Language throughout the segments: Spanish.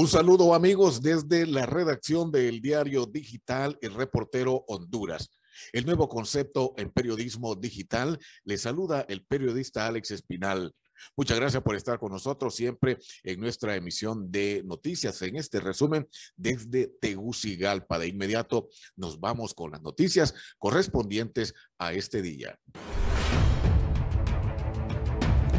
Un saludo amigos desde la redacción del diario digital El Reportero Honduras. El nuevo concepto en periodismo digital le saluda el periodista Alex Espinal. Muchas gracias por estar con nosotros siempre en nuestra emisión de noticias. En este resumen, desde Tegucigalpa. De inmediato nos vamos con las noticias correspondientes a este día.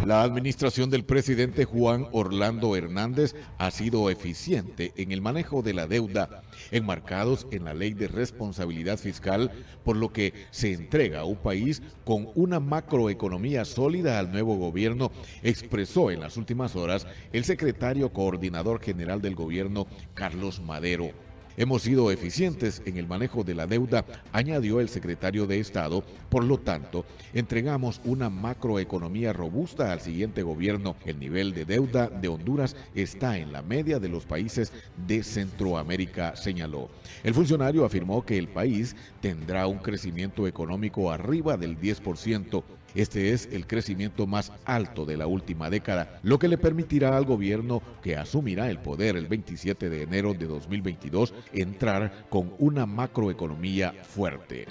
La administración del presidente Juan Orlando Hernández ha sido eficiente en el manejo de la deuda, enmarcados en la ley de responsabilidad fiscal, por lo que se entrega a un país con una macroeconomía sólida al nuevo gobierno, expresó en las últimas horas el secretario coordinador general del gobierno, Carlos Madero. Hemos sido eficientes en el manejo de la deuda, añadió el secretario de Estado. Por lo tanto, entregamos una macroeconomía robusta al siguiente gobierno. El nivel de deuda de Honduras está en la media de los países de Centroamérica, señaló. El funcionario afirmó que el país tendrá un crecimiento económico arriba del 10%, este es el crecimiento más alto de la última década, lo que le permitirá al gobierno que asumirá el poder el 27 de enero de 2022 entrar con una macroeconomía fuerte.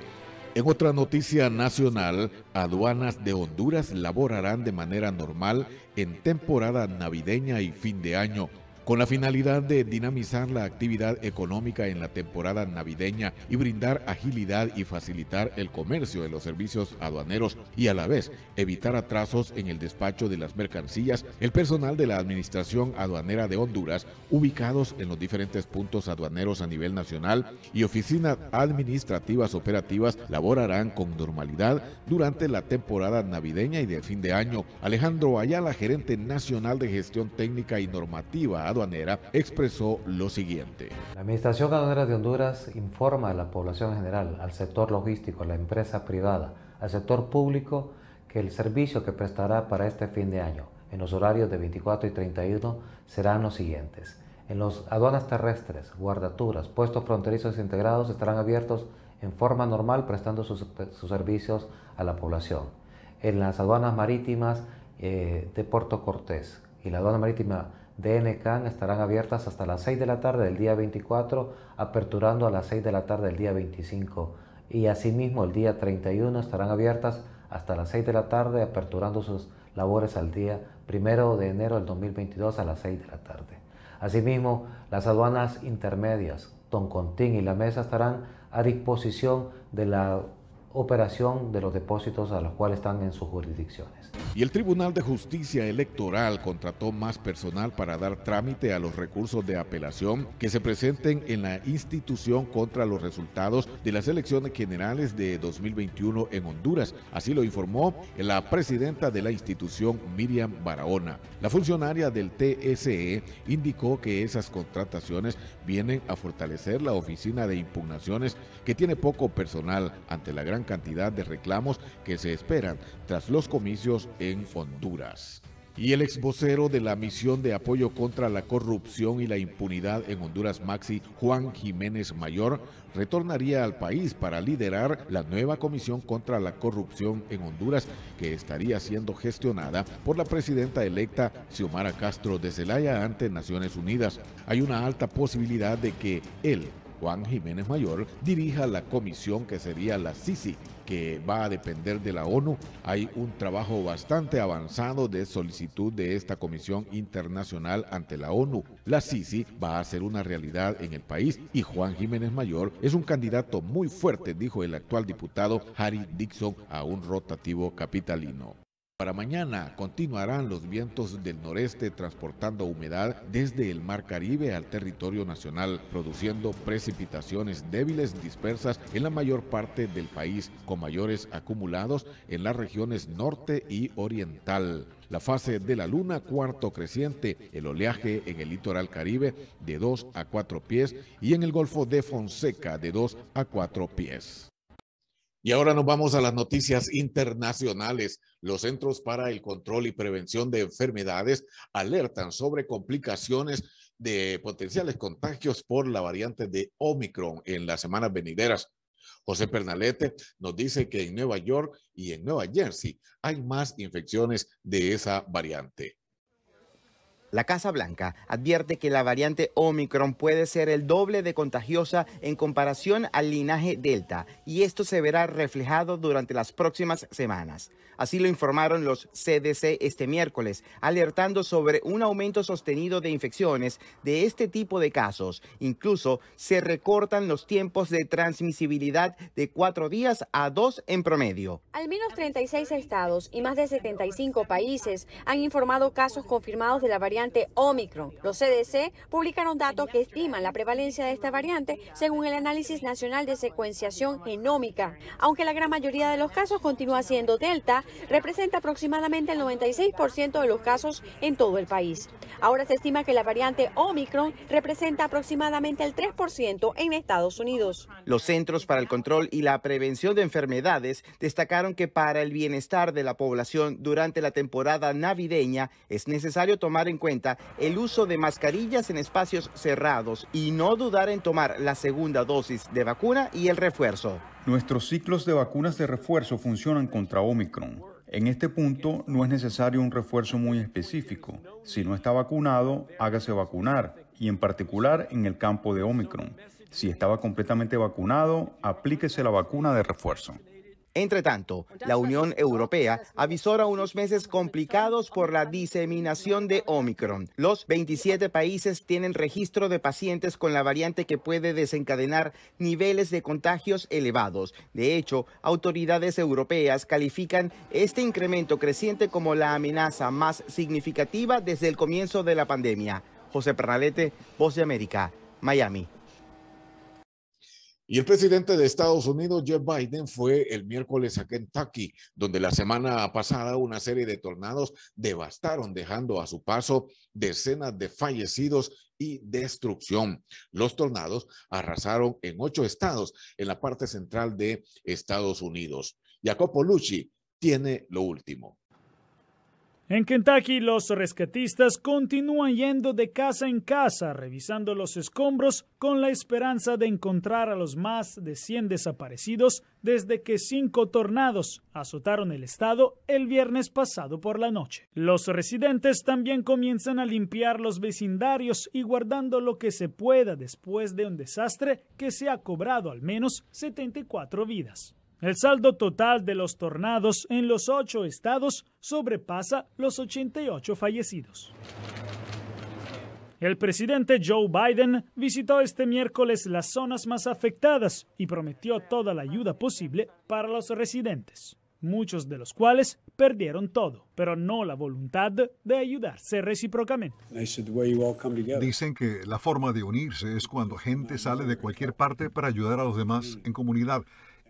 En otra noticia nacional, aduanas de Honduras laborarán de manera normal en temporada navideña y fin de año con la finalidad de dinamizar la actividad económica en la temporada navideña y brindar agilidad y facilitar el comercio de los servicios aduaneros y a la vez evitar atrasos en el despacho de las mercancías, el personal de la Administración Aduanera de Honduras, ubicados en los diferentes puntos aduaneros a nivel nacional y oficinas administrativas operativas, laborarán con normalidad durante la temporada navideña y de fin de año. Alejandro Ayala, gerente nacional de gestión técnica y normativa aduanera expresó lo siguiente. La Administración Aduanera de Honduras informa a la población en general, al sector logístico, a la empresa privada, al sector público, que el servicio que prestará para este fin de año en los horarios de 24 y 31 serán los siguientes. En las aduanas terrestres, guardaturas, puestos fronterizos integrados estarán abiertos en forma normal prestando sus, servicios a la población. En las aduanas marítimas eh, de Puerto Cortés y la aduana marítima de estarán abiertas hasta las 6 de la tarde del día 24, aperturando a las 6 de la tarde del día 25. Y asimismo el día 31 estarán abiertas hasta las 6 de la tarde, aperturando sus labores al día 1 de enero del 2022 a las 6 de la tarde. Asimismo, las aduanas intermedias, Toncontín y la mesa estarán a disposición de la operación de los depósitos a los cuales están en sus jurisdicciones. Y el Tribunal de Justicia Electoral contrató más personal para dar trámite a los recursos de apelación que se presenten en la institución contra los resultados de las elecciones generales de 2021 en Honduras. Así lo informó la presidenta de la institución, Miriam Barahona. La funcionaria del TSE indicó que esas contrataciones vienen a fortalecer la oficina de impugnaciones que tiene poco personal ante la gran cantidad de reclamos que se esperan tras los comicios. En en Honduras. Y el ex vocero de la misión de apoyo contra la corrupción y la impunidad en Honduras Maxi, Juan Jiménez Mayor, retornaría al país para liderar la nueva comisión contra la corrupción en Honduras que estaría siendo gestionada por la presidenta electa Xiomara Castro de Zelaya ante Naciones Unidas. Hay una alta posibilidad de que él Juan Jiménez Mayor dirija la comisión que sería la CICI, que va a depender de la ONU. Hay un trabajo bastante avanzado de solicitud de esta comisión internacional ante la ONU. La CICI va a ser una realidad en el país y Juan Jiménez Mayor es un candidato muy fuerte, dijo el actual diputado Harry Dixon a un rotativo capitalino. Para mañana continuarán los vientos del noreste transportando humedad desde el Mar Caribe al territorio nacional, produciendo precipitaciones débiles dispersas en la mayor parte del país, con mayores acumulados en las regiones norte y oriental. La fase de la luna cuarto creciente, el oleaje en el litoral caribe de 2 a 4 pies y en el Golfo de Fonseca de 2 a 4 pies. Y ahora nos vamos a las noticias internacionales. Los Centros para el Control y Prevención de Enfermedades alertan sobre complicaciones de potenciales contagios por la variante de Omicron en las semanas venideras. José Pernalete nos dice que en Nueva York y en Nueva Jersey hay más infecciones de esa variante. La Casa Blanca advierte que la variante Omicron puede ser el doble de contagiosa en comparación al linaje Delta y esto se verá reflejado durante las próximas semanas. Así lo informaron los CDC este miércoles, alertando sobre un aumento sostenido de infecciones de este tipo de casos. Incluso se recortan los tiempos de transmisibilidad de cuatro días a dos en promedio. Al menos 36 estados y más de 75 países han informado casos confirmados de la variante variante Omicron. Los CDC publicaron datos que estiman la prevalencia de esta variante según el Análisis Nacional de Secuenciación Genómica. Aunque la gran mayoría de los casos continúa siendo Delta, representa aproximadamente el 96% de los casos en todo el país. Ahora se estima que la variante Omicron representa aproximadamente el 3% en Estados Unidos. Los Centros para el Control y la Prevención de Enfermedades destacaron que para el bienestar de la población durante la temporada navideña es necesario tomar en cuenta el uso de mascarillas en espacios cerrados y no dudar en tomar la segunda dosis de vacuna y el refuerzo. Nuestros ciclos de vacunas de refuerzo funcionan contra Omicron. En este punto no es necesario un refuerzo muy específico. Si no está vacunado, hágase vacunar, y en particular en el campo de Omicron. Si estaba completamente vacunado, aplíquese la vacuna de refuerzo. Entre tanto, la Unión Europea avisora unos meses complicados por la diseminación de Omicron. Los 27 países tienen registro de pacientes con la variante que puede desencadenar niveles de contagios elevados. De hecho, autoridades europeas califican este incremento creciente como la amenaza más significativa desde el comienzo de la pandemia. José Pernalete, Voz de América, Miami. Y el presidente de Estados Unidos, Joe Biden, fue el miércoles a Kentucky, donde la semana pasada una serie de tornados devastaron, dejando a su paso decenas de fallecidos y destrucción. Los tornados arrasaron en ocho estados en la parte central de Estados Unidos. Jacopo Lucci tiene lo último. En Kentucky, los rescatistas continúan yendo de casa en casa, revisando los escombros con la esperanza de encontrar a los más de 100 desaparecidos desde que cinco tornados azotaron el estado el viernes pasado por la noche. Los residentes también comienzan a limpiar los vecindarios y guardando lo que se pueda después de un desastre que se ha cobrado al menos 74 vidas. El saldo total de los tornados en los ocho estados sobrepasa los 88 fallecidos. El presidente Joe Biden visitó este miércoles las zonas más afectadas y prometió toda la ayuda posible para los residentes, muchos de los cuales perdieron todo, pero no la voluntad de ayudarse recíprocamente. Dicen que la forma de unirse es cuando gente sale de cualquier parte para ayudar a los demás en comunidad.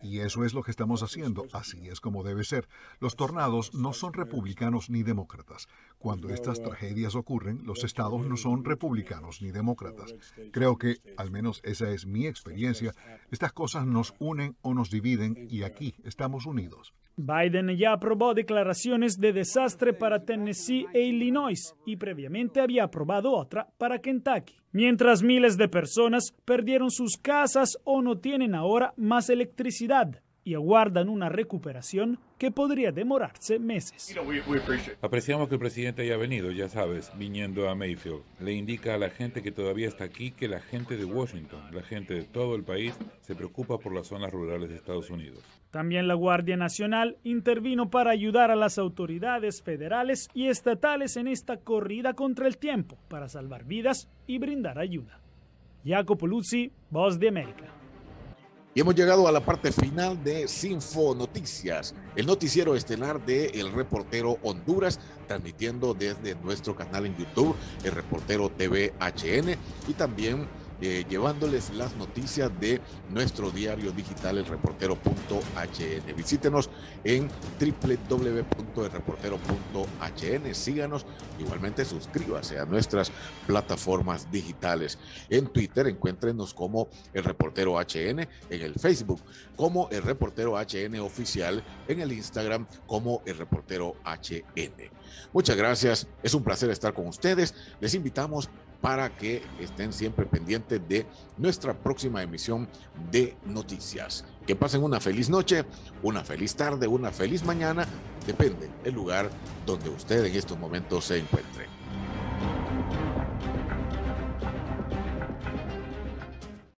Y eso es lo que estamos haciendo, así es como debe ser. Los tornados no son republicanos ni demócratas. Cuando estas tragedias ocurren, los estados no son republicanos ni demócratas. Creo que, al menos esa es mi experiencia, estas cosas nos unen o nos dividen y aquí estamos unidos. Biden ya aprobó declaraciones de desastre para Tennessee e Illinois y previamente había aprobado otra para Kentucky, mientras miles de personas perdieron sus casas o no tienen ahora más electricidad y aguardan una recuperación que podría demorarse meses. Apreciamos que el presidente haya venido, ya sabes, viniendo a Mayfield. Le indica a la gente que todavía está aquí que la gente de Washington, la gente de todo el país, se preocupa por las zonas rurales de Estados Unidos. También la Guardia Nacional intervino para ayudar a las autoridades federales y estatales en esta corrida contra el tiempo para salvar vidas y brindar ayuda. Jacopo Luzzi, Voz de América. Y hemos llegado a la parte final de Sinfo Noticias, el noticiero estelar de El Reportero Honduras, transmitiendo desde nuestro canal en YouTube, El Reportero TVHN, y también eh, llevándoles las noticias de nuestro diario digital, elreportero.hn. Visítenos en www.elreportero.hn. Síganos, igualmente suscríbase a nuestras plataformas digitales. En Twitter encuéntrenos como El Reportero HN, en el Facebook como El Reportero HN Oficial, en el Instagram como El Reportero HN. Muchas gracias, es un placer estar con ustedes. Les invitamos para que estén siempre pendientes de nuestra próxima emisión de noticias. Que pasen una feliz noche, una feliz tarde, una feliz mañana, depende el lugar donde usted en estos momentos se encuentre.